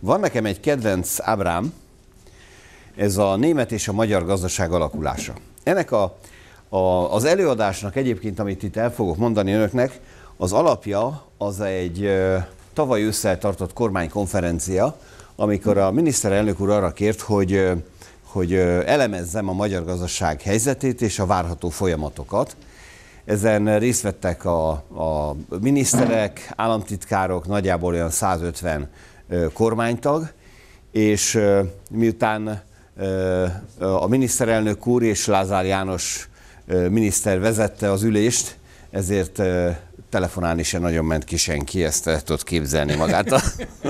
Van nekem egy kedvenc ábrám, ez a német és a magyar gazdaság alakulása. Ennek a, a, az előadásnak egyébként, amit itt el fogok mondani önöknek, az alapja az egy tavaly ősszel tartott kormánykonferencia, amikor a miniszterelnök úr arra kért, hogy, hogy elemezzem a magyar gazdaság helyzetét és a várható folyamatokat. Ezen részt vettek a, a miniszterek, államtitkárok, nagyjából olyan 150 kormánytag, és miután a miniszterelnök úr és Lázár János miniszter vezette az ülést, ezért telefonálni se nagyon ment ki senki, ezt tudott képzelni magát a,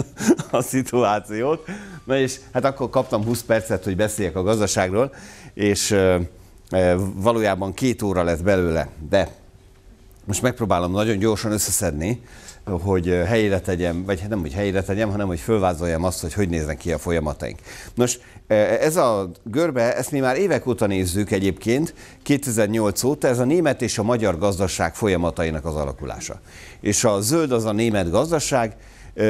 a szituációt. Na és hát akkor kaptam 20 percet, hogy beszéljek a gazdaságról, és valójában két óra lett belőle, de most megpróbálom nagyon gyorsan összeszedni, hogy helyére tegyem, vagy hát nem, hogy helyére tegyem, hanem hogy fölvázoljam azt, hogy hogy néznek ki a folyamataink. Nos, ez a görbe, ezt mi már évek óta nézzük egyébként, 2008 óta, ez a német és a magyar gazdaság folyamatainak az alakulása. És a zöld az a német gazdaság,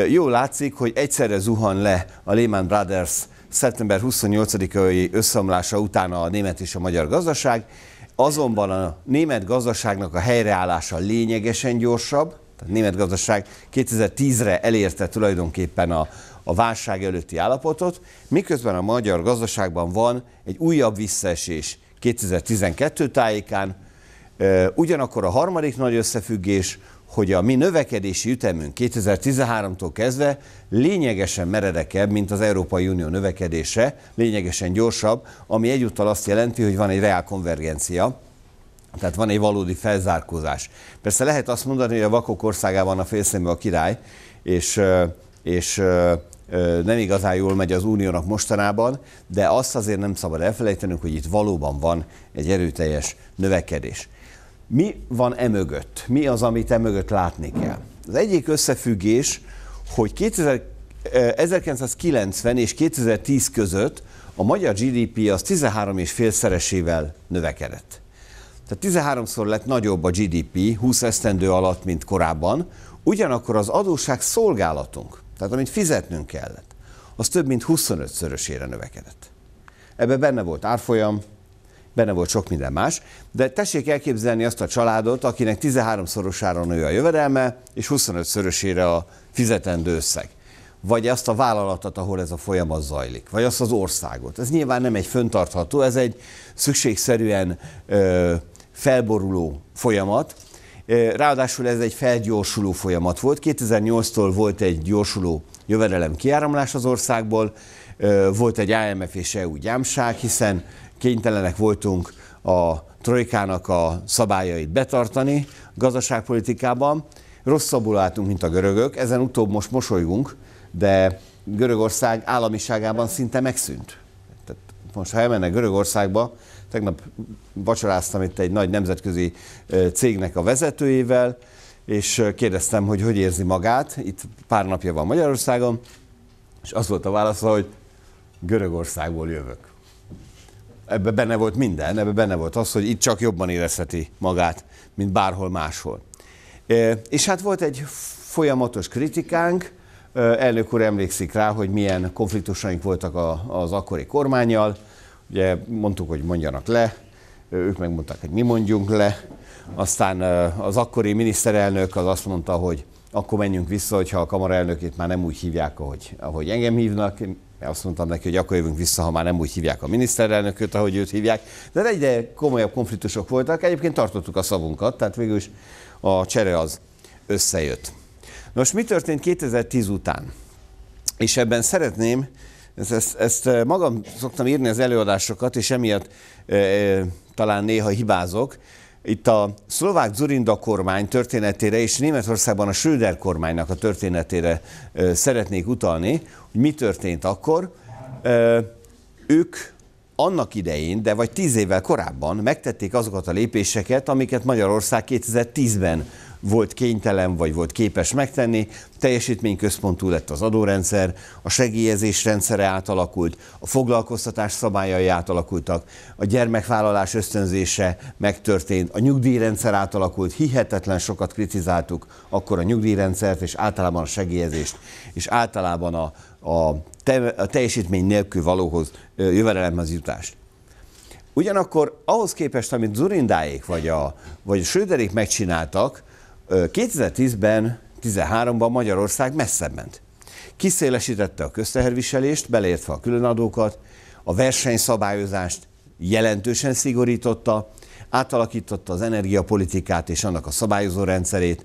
jól látszik, hogy egyszerre zuhan le a Lehman Brothers szeptember 28-ai összeomlása után a német és a magyar gazdaság, azonban a német gazdaságnak a helyreállása lényegesen gyorsabb, tehát a német gazdaság 2010-re elérte tulajdonképpen a, a válság előtti állapotot, miközben a magyar gazdaságban van egy újabb visszaesés 2012 tájékán, ugyanakkor a harmadik nagy összefüggés, hogy a mi növekedési ütemünk 2013-tól kezdve lényegesen meredekebb, mint az Európai Unió növekedése, lényegesen gyorsabb, ami egyúttal azt jelenti, hogy van egy reál konvergencia, tehát van egy valódi felzárkózás. Persze lehet azt mondani, hogy a vakok országában a félszemű a király, és, és nem igazán jól megy az uniónak mostanában, de azt azért nem szabad elfelejtenünk, hogy itt valóban van egy erőteljes növekedés. Mi van e mögött? Mi az, amit e mögött látni kell? Az egyik összefüggés, hogy 2000, 1990 és 2010 között a magyar GDP az 13,5 szeresével növekedett. Tehát 13-szor lett nagyobb a GDP 20 esztendő alatt, mint korábban, ugyanakkor az adósság szolgálatunk, tehát amit fizetnünk kellett, az több mint 25-szörösére növekedett. Ebben benne volt árfolyam, benne volt sok minden más, de tessék elképzelni azt a családot, akinek 13-szorosára nő a jövedelme, és 25-szörösére a fizetendő összeg. Vagy azt a vállalatot, ahol ez a folyamat zajlik, vagy azt az országot. Ez nyilván nem egy föntartható, ez egy szükségszerűen ö, felboruló folyamat, Ráadásul ez egy felgyorsuló folyamat volt. 2008-tól volt egy gyorsuló jövedelem kiáramlás az országból, volt egy IMF és EU gyámság, hiszen kénytelenek voltunk a trojkának a szabályait betartani gazdaságpolitikában. Rosszabbul álltunk, mint a görögök, ezen utóbb most mosolygunk, de Görögország államiságában szinte megszűnt. Tehát most, ha elmennek Görögországba, Tegnap vacsoráztam itt egy nagy nemzetközi cégnek a vezetőjével, és kérdeztem, hogy hogy érzi magát. Itt pár napja van Magyarországon, és az volt a válasza, hogy Görögországból jövök. Ebben benne volt minden, ebben benne volt az, hogy itt csak jobban érezheti magát, mint bárhol máshol. És hát volt egy folyamatos kritikánk, elnök úr emlékszik rá, hogy milyen konfliktusaink voltak az akkori kormányjal, Ugye mondtuk, hogy mondjanak le, ők megmondták, hogy mi mondjunk le. Aztán az akkori miniszterelnök az azt mondta, hogy akkor menjünk vissza, hogyha a kamaraelnökét már nem úgy hívják, ahogy, ahogy engem hívnak. Én azt mondtam neki, hogy akkor jövünk vissza, ha már nem úgy hívják a miniszterelnököt, ahogy őt hívják. De egyre komolyabb konfliktusok voltak. Egyébként tartottuk a szavunkat, tehát végül is a csere az összejött. Nos, mi történt 2010 után? És ebben szeretném ezt, ezt, ezt eh, magam szoktam írni az előadásokat, és emiatt e, e, talán néha hibázok. Itt a szlovák Zurinda kormány történetére és Németországban a Schröder kormánynak a történetére e, szeretnék utalni, hogy mi történt akkor. E, ők annak idején, de vagy tíz évvel korábban megtették azokat a lépéseket, amiket Magyarország 2010-ben volt kénytelen, vagy volt képes megtenni, teljesítményközpontú lett az adórendszer, a segélyezés rendszere átalakult, a foglalkoztatás szabályai átalakultak, a gyermekvállalás ösztönzése megtörtént, a nyugdíjrendszer átalakult, hihetetlen sokat kritizáltuk akkor a nyugdíjrendszert, és általában a segélyezést, és általában a, a, te, a teljesítmény nélkül valóhoz jövedelemhez jutást. Ugyanakkor ahhoz képest, amit Zurindáék vagy a, vagy a Söderék megcsináltak, 2010-ben, 13-ban Magyarország messzebb ment. Kiszélesítette a közteherviselést, beleértve a különadókat, a versenyszabályozást jelentősen szigorította, átalakította az energiapolitikát és annak a szabályozó rendszerét,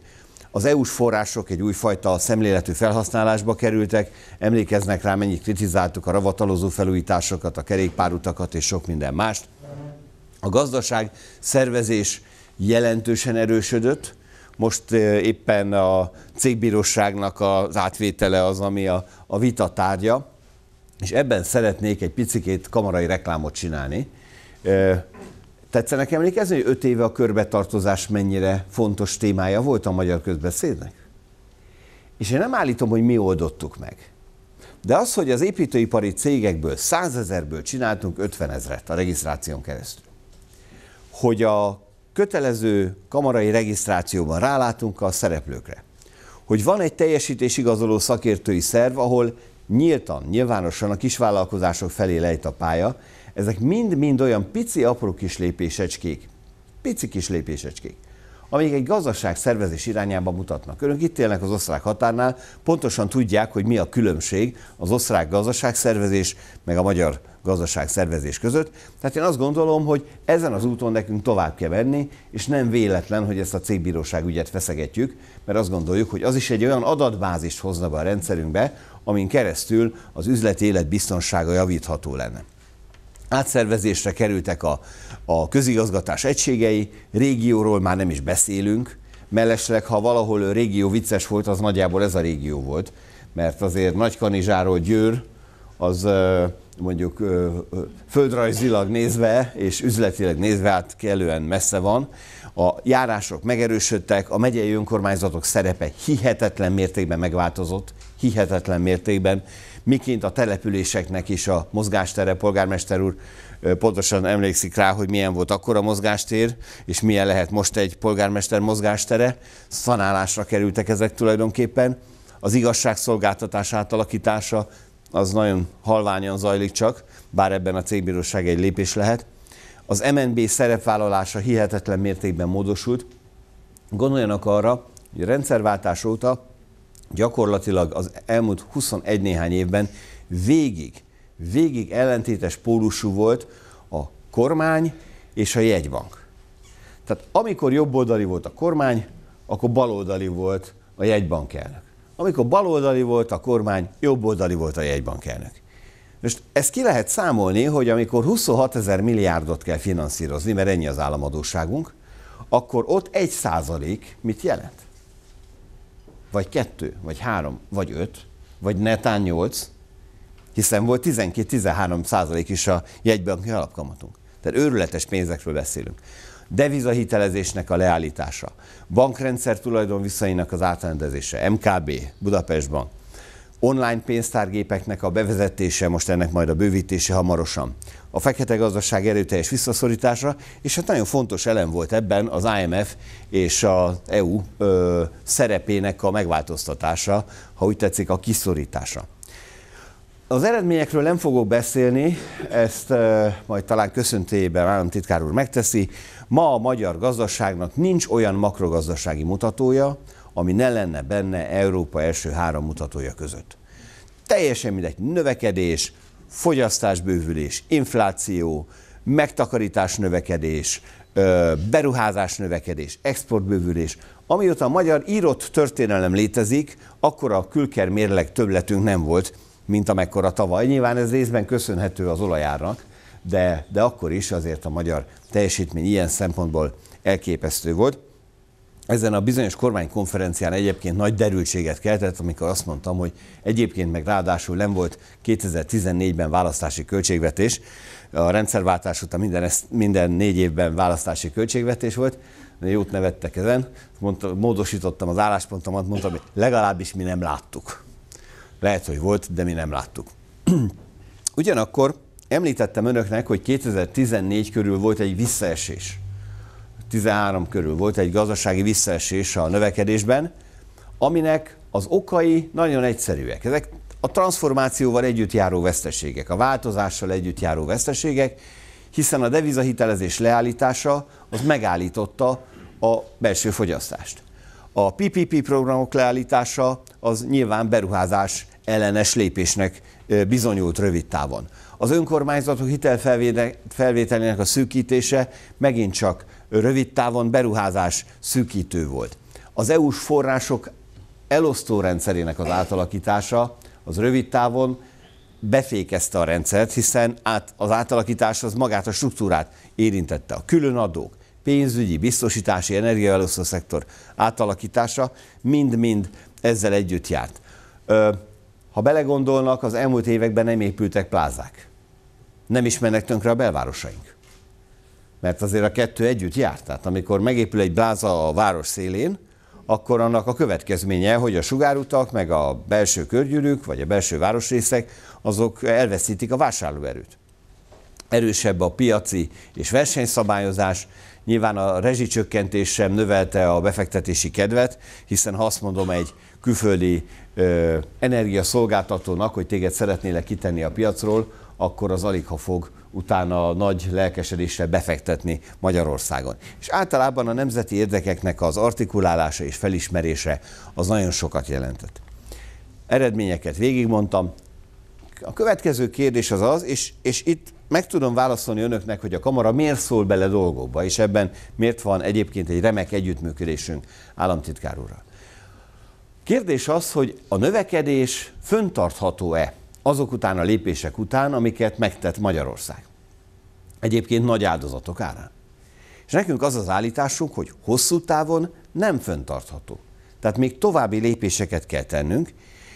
az EU-s források egy újfajta szemléletű felhasználásba kerültek, emlékeznek rá, mennyit kritizáltuk a ravatalozó felújításokat, a kerékpárutakat és sok minden mást. A gazdaság szervezés jelentősen erősödött, most éppen a cégbíróságnak az átvétele az, ami a, a vita tárgya, és ebben szeretnék egy picikét kamarai reklámot csinálni. Tetszenek emlékezni, hogy öt éve a körbetartozás mennyire fontos témája volt a magyar közbeszédnek? És én nem állítom, hogy mi oldottuk meg. De az, hogy az építőipari cégekből százezerből csináltunk 50 a regisztráción keresztül, hogy a kötelező kamarai regisztrációban rálátunk a szereplőkre, hogy van egy teljesítésigazoló szakértői szerv, ahol nyíltan, nyilvánosan a kisvállalkozások felé lejt a pálya, ezek mind-mind olyan pici apró kis lépésecskék, pici kis lépésecskék, amelyek egy gazdaság szervezés irányába mutatnak. Önök itt élnek az osztrák határnál, pontosan tudják, hogy mi a különbség az osztrák gazdaságszervezés meg a magyar gazdaságszervezés között. Tehát én azt gondolom, hogy ezen az úton nekünk tovább kell menni, és nem véletlen, hogy ezt a cégbíróság ügyet feszegetjük, mert azt gondoljuk, hogy az is egy olyan adatbázist hozna be a rendszerünkbe, amin keresztül az üzleti élet biztonsága javítható lenne. Átszervezésre kerültek a, a közigazgatás egységei, régióról már nem is beszélünk, mellesleg ha valahol a régió vicces volt, az nagyjából ez a régió volt, mert azért Nagykanizsáról Győr, az mondjuk ö, ö, földrajzilag nézve és üzletileg nézve át kellően messze van. A járások megerősödtek, a megyei önkormányzatok szerepe hihetetlen mértékben megváltozott, hihetetlen mértékben, miként a településeknek is a mozgástere, polgármester úr pontosan emlékszik rá, hogy milyen volt akkor a mozgástér, és milyen lehet most egy polgármester mozgástere. Szanálásra kerültek ezek tulajdonképpen. Az igazságszolgáltatás átalakítása az nagyon halványan zajlik csak, bár ebben a cégbíróság egy lépés lehet. Az MNB szerepvállalása hihetetlen mértékben módosult. Gondoljanak arra, hogy a rendszerváltás óta gyakorlatilag az elmúlt 21 néhány évben végig, végig ellentétes pólusú volt a kormány és a jegybank. Tehát amikor jobboldali volt a kormány, akkor baloldali volt a jegybank elnök. Amikor baloldali volt a kormány, jobboldali volt a jegybankelnök. Most ezt ki lehet számolni, hogy amikor 26 ezer milliárdot kell finanszírozni, mert ennyi az államadóságunk, akkor ott egy százalék mit jelent? Vagy kettő, vagy három, vagy öt, vagy netán nyolc, hiszen volt 12-13 százalék is a jegybanki alapkamatunk. Tehát őrületes pénzekről beszélünk devizahitelezésnek a leállítása, bankrendszer tulajdon visszainak az átrendezése, MKB, Budapest Bank, online pénztárgépeknek a bevezetése, most ennek majd a bővítése hamarosan, a fekete gazdaság erőteljes visszaszorítása, és hát nagyon fontos elem volt ebben az IMF és az EU ö, szerepének a megváltoztatása, ha úgy tetszik, a kiszorítása. Az eredményekről nem fogok beszélni, ezt majd talán köszöntében államtitkár úr megteszi. Ma a magyar gazdaságnak nincs olyan makrogazdasági mutatója, ami ne lenne benne Európa első három mutatója között. Teljesen mindegy növekedés, fogyasztásbővülés, infláció, megtakarítás növekedés, beruházás növekedés, exportbővülés. Amióta a magyar írott történelem létezik, akkor a külker mérleg többletünk nem volt, mint amekkora tavaly. Nyilván ez részben köszönhető az olajárnak, de, de akkor is azért a magyar teljesítmény ilyen szempontból elképesztő volt. Ezen a bizonyos kormánykonferencián egyébként nagy derültséget keltett, amikor azt mondtam, hogy egyébként meg ráadásul nem volt 2014-ben választási költségvetés, a rendszerváltás után minden, minden négy évben választási költségvetés volt, de jót nevettek ezen, Mondta, módosítottam az álláspontomat, mondtam, hogy legalábbis mi nem láttuk. Lehet, hogy volt, de mi nem láttuk. Ugyanakkor említettem önöknek, hogy 2014 körül volt egy visszaesés. 13 körül volt egy gazdasági visszaesés a növekedésben, aminek az okai nagyon egyszerűek. Ezek a transformációval együtt járó veszteségek, a változással együtt járó veszteségek, hiszen a devizahitelezés leállítása az megállította a belső fogyasztást. A PPP programok leállítása az nyilván beruházás ellenes lépésnek bizonyult rövid távon. Az önkormányzatok hitelfelvételének a szűkítése megint csak rövid távon beruházás szűkítő volt. Az EU-s források elosztó rendszerének az átalakítása az rövid távon befékezte a rendszert, hiszen át, az átalakítás az magát a struktúrát érintette. A külön adók, pénzügyi, biztosítási, energiaelosztó szektor átalakítása mind-mind ezzel együtt járt. Ö, ha belegondolnak, az elmúlt években nem épültek plázák. Nem is mennek tönkre a belvárosaink. Mert azért a kettő együtt járt. Tehát amikor megépül egy pláza a város szélén, akkor annak a következménye, hogy a sugárutak, meg a belső körgyűrűk, vagy a belső városrészek, azok elveszítik a vásárlóerőt. Erősebb a piaci és versenyszabályozás, nyilván a rezsicsökkentés sem növelte a befektetési kedvet, hiszen ha azt mondom egy külföldi energiaszolgáltatónak, hogy téged szeretnélek kitenni a piacról, akkor az alig ha fog utána nagy lelkesedéssel befektetni Magyarországon. És általában a nemzeti érdekeknek az artikulálása és felismerése az nagyon sokat jelentett. Eredményeket végigmondtam. A következő kérdés az az, és, és itt meg tudom válaszolni önöknek, hogy a kamara miért szól bele dolgokba, és ebben miért van egyébként egy remek együttműködésünk államtitkár úrral. Kérdés az, hogy a növekedés föntartható-e azok után a lépések után, amiket megtett Magyarország. Egyébként nagy áldozatok árán. És nekünk az az állításunk, hogy hosszú távon nem föntartható. Tehát még további lépéseket kell tennünk,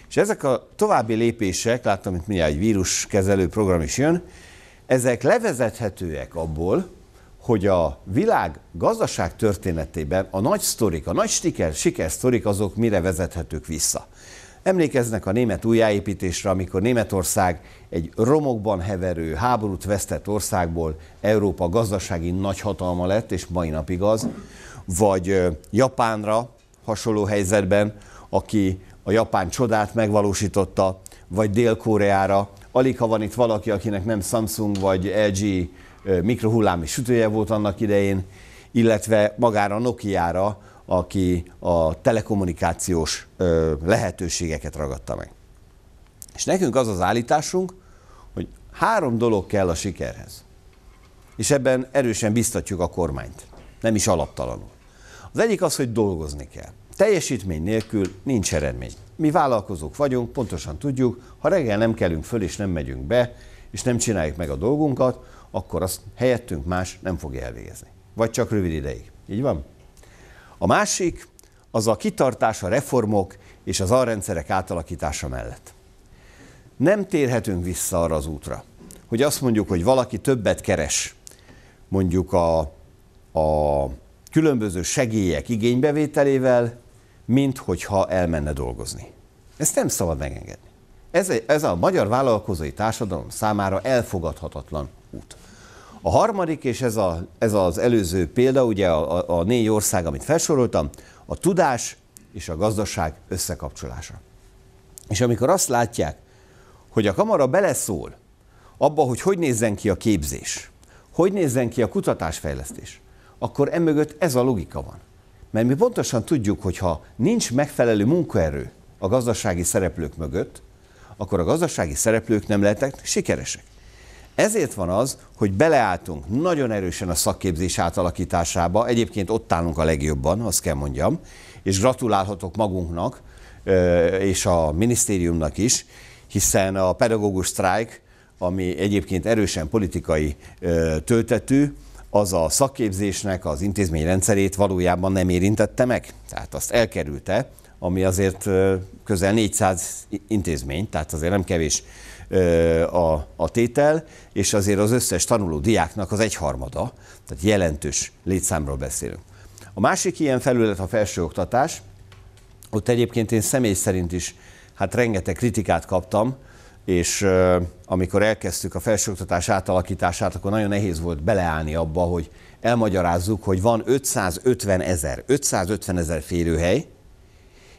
és ezek a további lépések, láttam hogy mindjárt egy víruskezelő program is jön, ezek levezethetőek abból, hogy a világ gazdaság történetében a nagy sztorik, a nagy stiker, sztorik azok mire vezethetők vissza. Emlékeznek a német újjáépítésre, amikor Németország egy romokban heverő, háborút vesztett országból Európa gazdasági nagyhatalma lett, és mai napig az, vagy Japánra hasonló helyzetben, aki a japán csodát megvalósította, vagy Dél-Koreára. Alig ha van itt valaki, akinek nem Samsung vagy LG mikrohullámi sütője volt annak idején, illetve magára a Nokia-ra, aki a telekommunikációs lehetőségeket ragadta meg. És nekünk az az állításunk, hogy három dolog kell a sikerhez. És ebben erősen biztatjuk a kormányt. Nem is alaptalanul. Az egyik az, hogy dolgozni kell. Teljesítmény nélkül nincs eredmény. Mi vállalkozók vagyunk, pontosan tudjuk, ha reggel nem kelünk föl és nem megyünk be, és nem csináljuk meg a dolgunkat, akkor azt helyettünk más nem fogja elvégezni. Vagy csak rövid ideig. Így van? A másik az a kitartás a reformok és az alrendszerek átalakítása mellett. Nem térhetünk vissza arra az útra, hogy azt mondjuk, hogy valaki többet keres, mondjuk a, a különböző segélyek igénybevételével, mint hogyha elmenne dolgozni. Ezt nem szabad megengedni. Ez, ez a magyar vállalkozói társadalom számára elfogadhatatlan út. A harmadik, és ez, a, ez az előző példa, ugye a, a, négy ország, amit felsoroltam, a tudás és a gazdaság összekapcsolása. És amikor azt látják, hogy a kamara beleszól abba, hogy hogy nézzen ki a képzés, hogy nézzen ki a kutatásfejlesztés, akkor emögött ez a logika van. Mert mi pontosan tudjuk, hogy ha nincs megfelelő munkaerő a gazdasági szereplők mögött, akkor a gazdasági szereplők nem lehetnek sikeresek. Ezért van az, hogy beleálltunk nagyon erősen a szakképzés átalakításába, egyébként ott állunk a legjobban, azt kell mondjam, és gratulálhatok magunknak és a minisztériumnak is, hiszen a pedagógus sztrájk, ami egyébként erősen politikai töltetű, az a szakképzésnek az intézményrendszerét valójában nem érintette meg, tehát azt elkerülte, ami azért közel 400 intézmény, tehát azért nem kevés a, a tétel, és azért az összes tanuló diáknak az egyharmada, tehát jelentős létszámról beszélünk. A másik ilyen felület a felsőoktatás, ott egyébként én személy szerint is hát rengeteg kritikát kaptam, és euh, amikor elkezdtük a felsőoktatás átalakítását, akkor nagyon nehéz volt beleállni abba, hogy elmagyarázzuk, hogy van 550 ezer, 550 ezer férőhely,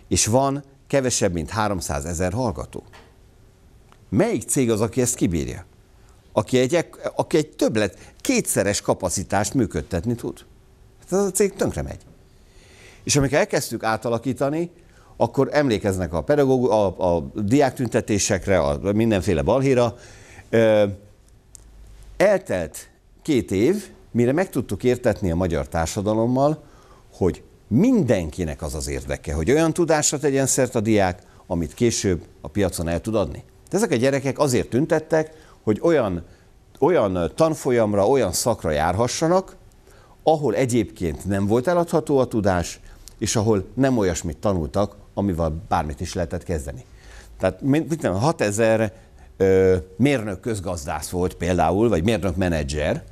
és van kevesebb, mint 300 ezer hallgató. Melyik cég az, aki ezt kibírja? Aki egy, aki egy többlet, kétszeres kapacitást működtetni tud. Hát ez a cég tönkre megy. És amikor elkezdtük átalakítani, akkor emlékeznek a, pedagóg, a, a diáktüntetésekre, a mindenféle balhéra. Ö, eltelt két év, mire meg tudtuk értetni a magyar társadalommal, hogy mindenkinek az az érdeke, hogy olyan tudásra tegyen szert a diák, amit később a piacon el tud adni. De ezek a gyerekek azért tüntettek, hogy olyan, olyan tanfolyamra, olyan szakra járhassanak, ahol egyébként nem volt eladható a tudás, és ahol nem olyasmit tanultak, amivel bármit is lehetett kezdeni. Tehát mit nem, 6000 ö, mérnök közgazdász volt például, vagy mérnök menedzser,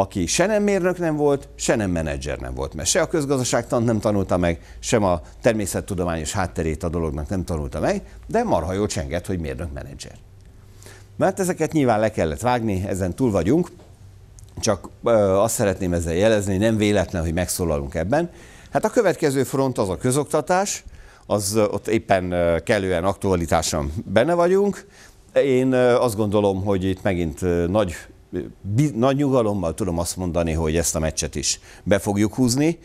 aki se nem mérnök nem volt, se nem menedzser nem volt, mert se a közgazdaságtan nem tanulta meg, sem a természettudományos hátterét a dolognak nem tanulta meg, de marha jó csenget, hogy mérnök menedzser. Mert ezeket nyilván le kellett vágni, ezen túl vagyunk, csak azt szeretném ezzel jelezni, nem véletlen, hogy megszólalunk ebben. Hát a következő front az a közoktatás, az ott éppen kellően aktualitásan benne vagyunk. Én azt gondolom, hogy itt megint nagy nagy nyugalommal tudom azt mondani, hogy ezt a meccset is be fogjuk húzni.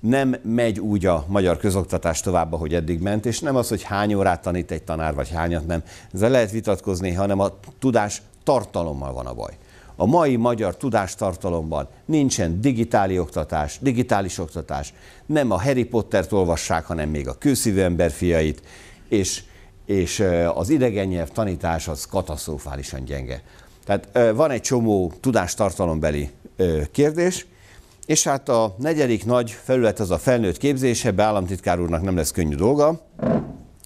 Nem megy úgy a magyar közoktatás tovább, ahogy eddig ment, és nem az, hogy hány órát tanít egy tanár, vagy hányat nem. Ezzel lehet vitatkozni, hanem a tudás tartalommal van a baj. A mai magyar tudástartalomban nincsen digitális oktatás, digitális oktatás, nem a Harry Pottert olvassák, hanem még a kőszívű ember fiait, és, és az idegen nyelv tanítás az katasztrofálisan gyenge. Tehát van egy csomó tudástartalombeli kérdés, és hát a negyedik nagy felület az a felnőtt képzés, ebbe államtitkár úrnak nem lesz könnyű dolga,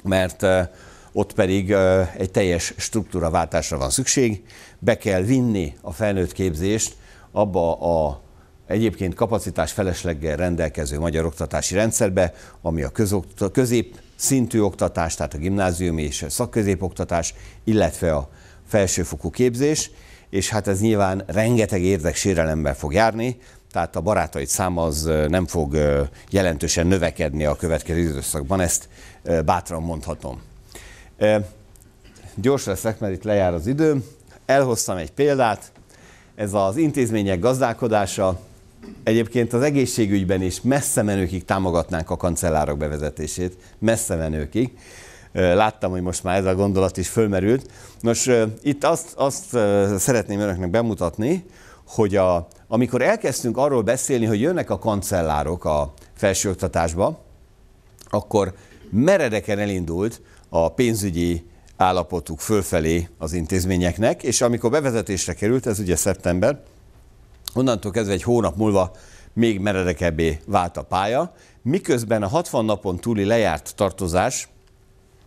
mert ott pedig egy teljes struktúraváltásra van szükség, be kell vinni a felnőtt képzést abba a egyébként kapacitás felesleggel rendelkező magyar oktatási rendszerbe, ami a közokta, közép szintű oktatás, tehát a gimnáziumi és a szakközépoktatás, illetve a felsőfokú képzés, és hát ez nyilván rengeteg érdek sérelemben fog járni, tehát a barátaid szám az nem fog jelentősen növekedni a következő időszakban, ezt bátran mondhatom. Gyors leszek, mert itt lejár az idő. Elhoztam egy példát, ez az intézmények gazdálkodása, Egyébként az egészségügyben is messze menőkig támogatnánk a kancellárok bevezetését, messze menőkig láttam, hogy most már ez a gondolat is fölmerült. Nos, itt azt, azt szeretném önöknek bemutatni, hogy a, amikor elkezdtünk arról beszélni, hogy jönnek a kancellárok a felsőoktatásba, akkor meredeken elindult a pénzügyi állapotuk fölfelé az intézményeknek, és amikor bevezetésre került, ez ugye szeptember, onnantól kezdve egy hónap múlva még meredekebbé vált a pálya, miközben a 60 napon túli lejárt tartozás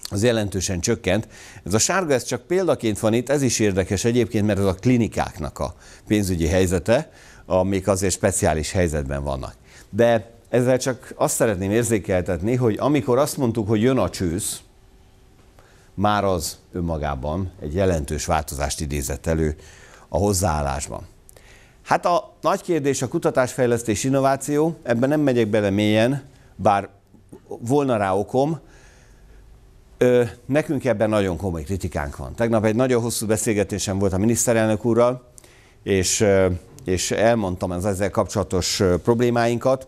az jelentősen csökkent. Ez a sárga, ez csak példaként van itt, ez is érdekes egyébként, mert ez a klinikáknak a pénzügyi helyzete, amik azért speciális helyzetben vannak. De ezzel csak azt szeretném érzékeltetni, hogy amikor azt mondtuk, hogy jön a csősz, már az önmagában egy jelentős változást idézett elő a hozzáállásban. Hát a nagy kérdés a kutatásfejlesztés innováció, ebben nem megyek bele mélyen, bár volna rá okom, Ö, nekünk ebben nagyon komoly kritikánk van. Tegnap egy nagyon hosszú beszélgetésem volt a miniszterelnök úrral, és, és elmondtam az ezzel kapcsolatos problémáinkat.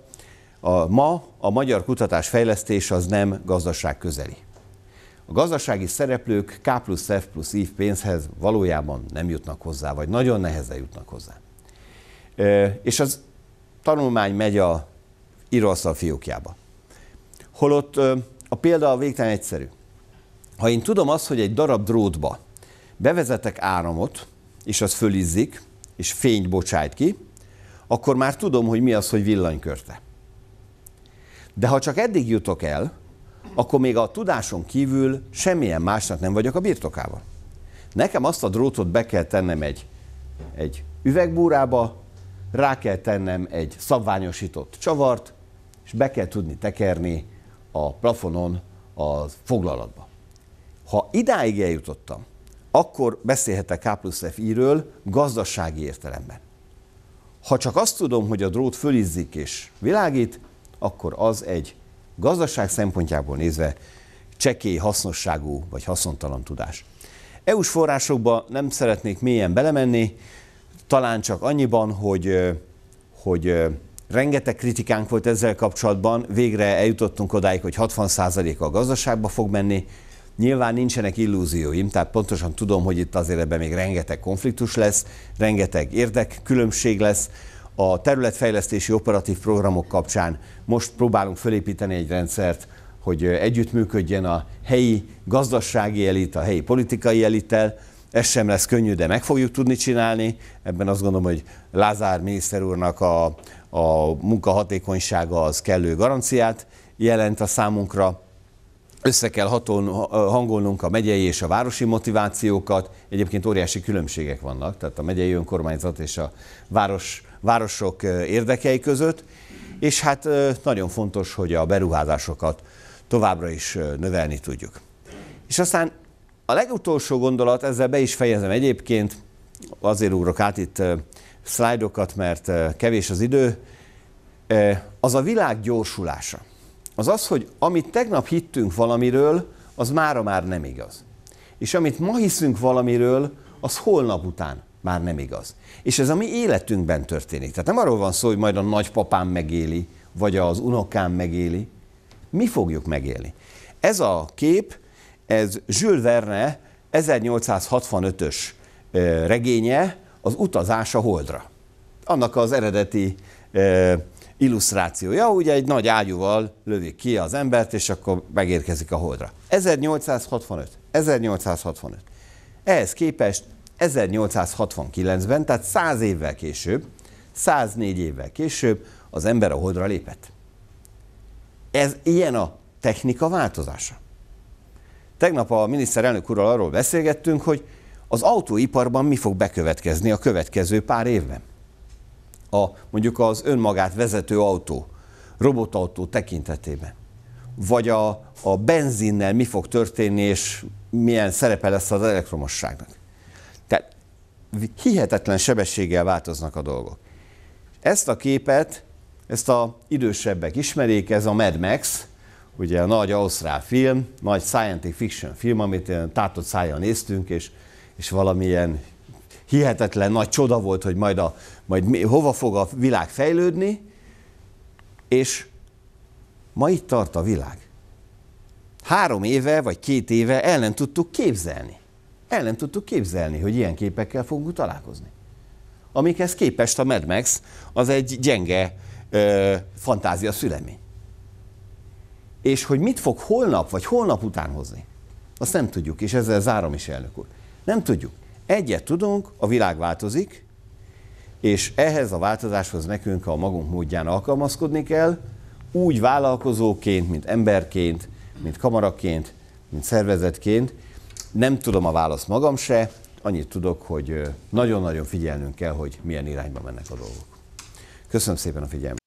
A, ma a magyar kutatás fejlesztés az nem gazdaság közeli. A gazdasági szereplők K plusz F plusz IV pénzhez valójában nem jutnak hozzá, vagy nagyon nehezen jutnak hozzá. Ö, és az tanulmány megy a íróasztal fiókjába. Holott ö, a példa végtelen egyszerű ha én tudom azt, hogy egy darab drótba bevezetek áramot, és az fölizzik, és fényt bocsájt ki, akkor már tudom, hogy mi az, hogy villanykörte. De ha csak eddig jutok el, akkor még a tudáson kívül semmilyen másnak nem vagyok a birtokában. Nekem azt a drótot be kell tennem egy, egy üvegbúrába, rá kell tennem egy szabványosított csavart, és be kell tudni tekerni a plafonon a foglalatba. Ha idáig eljutottam, akkor beszélhetek K plusz F-ről gazdasági értelemben. Ha csak azt tudom, hogy a drót fölizzik és világít, akkor az egy gazdaság szempontjából nézve csekély hasznosságú vagy haszontalan tudás. EU-s forrásokba nem szeretnék mélyen belemenni, talán csak annyiban, hogy, hogy rengeteg kritikánk volt ezzel kapcsolatban, végre eljutottunk odáig, hogy 60% a gazdaságba fog menni, Nyilván nincsenek illúzióim, tehát pontosan tudom, hogy itt azért ebben még rengeteg konfliktus lesz, rengeteg érdekkülönbség lesz. A területfejlesztési operatív programok kapcsán most próbálunk fölépíteni egy rendszert, hogy együttműködjen a helyi gazdasági elit, a helyi politikai elittel, ez sem lesz könnyű, de meg fogjuk tudni csinálni. Ebben azt gondolom, hogy Lázár miniszter úrnak a, a munkahatékonysága az kellő garanciát jelent a számunkra össze kell hatolnunk hangolnunk a megyei és a városi motivációkat. Egyébként óriási különbségek vannak, tehát a megyei önkormányzat és a város, városok érdekei között. És hát nagyon fontos, hogy a beruházásokat továbbra is növelni tudjuk. És aztán a legutolsó gondolat, ezzel be is fejezem egyébként, azért ugrok át itt szlájdokat, mert kevés az idő, az a világ gyorsulása az az, hogy amit tegnap hittünk valamiről, az mára már nem igaz. És amit ma hiszünk valamiről, az holnap után már nem igaz. És ez a mi életünkben történik. Tehát nem arról van szó, hogy majd a nagypapám megéli, vagy az unokám megéli. Mi fogjuk megélni. Ez a kép, ez Jules Verne 1865-ös regénye, az utazás a holdra. Annak az eredeti illusztrációja, ugye egy nagy ágyúval lövik ki az embert, és akkor megérkezik a holdra. 1865. 1865. Ehhez képest 1869-ben, tehát 100 évvel később, 104 évvel később az ember a holdra lépett. Ez ilyen a technika változása. Tegnap a miniszterelnök úrral arról beszélgettünk, hogy az autóiparban mi fog bekövetkezni a következő pár évben a, mondjuk az önmagát vezető autó, robotautó tekintetében? Vagy a, a benzinnel mi fog történni, és milyen szerepe lesz az elektromosságnak? Tehát hihetetlen sebességgel változnak a dolgok. Ezt a képet, ezt a idősebbek ismerik, ez a Mad Max, ugye a nagy ausztrál film, nagy science fiction film, amit tátott szájjal néztünk, és, és valamilyen hihetetlen nagy csoda volt, hogy majd a majd mi, hova fog a világ fejlődni, és ma itt tart a világ. Három éve vagy két éve el nem tudtuk képzelni. El nem tudtuk képzelni, hogy ilyen képekkel fogunk találkozni. Amikhez képest a Mad Max az egy gyenge ö, fantázia szülemény. És hogy mit fog holnap vagy holnap után hozni, azt nem tudjuk, és ezzel zárom is, elnök úr. Nem tudjuk. Egyet tudunk, a világ változik, és ehhez a változáshoz nekünk a magunk módján alkalmazkodni kell, úgy vállalkozóként, mint emberként, mint kamaraként, mint szervezetként. Nem tudom a választ magam se, annyit tudok, hogy nagyon-nagyon figyelnünk kell, hogy milyen irányba mennek a dolgok. Köszönöm szépen a figyelmet!